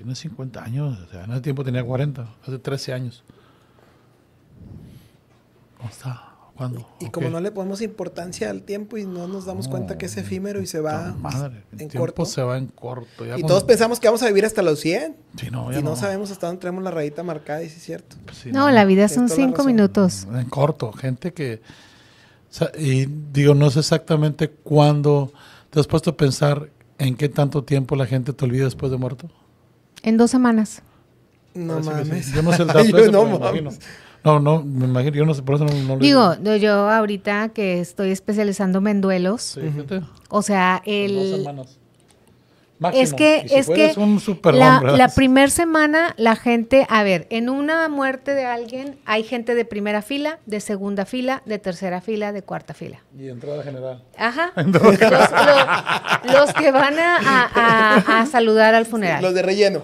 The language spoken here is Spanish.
Tiene 50 años, en ese tiempo tenía 40, hace 13 años. ¿Cómo está? ¿Cuándo? Y, como no le ponemos importancia al tiempo y no nos damos cuenta que es efímero y se va madre, en el corto. se va en corto. y todos pensamos que vamos a vivir hasta los 100. y no, sabemos hasta dónde tenemos la rayita marcada, y si es cierto. no, la vida son 5 minutos. En corto, gente que... y digo, no sé exactamente cuándo... ¿Te has puesto a pensar en qué tanto tiempo la gente te olvida después de muerto? En dos semanas. No mames. Yo no sé el dato. yo no, no, no, me imagino. Yo no sé, por eso no, lo Digo, digo. yo ahorita que estoy especializándome en duelos. O sea, el. dos semanas. Es que, es que la, la primera semana la gente, a ver, en una muerte de alguien hay gente de primera fila, de segunda fila, de tercera fila, de cuarta fila. Y entrada general. Ajá. Los, los, que van a, saludar al funeral. Los de relleno.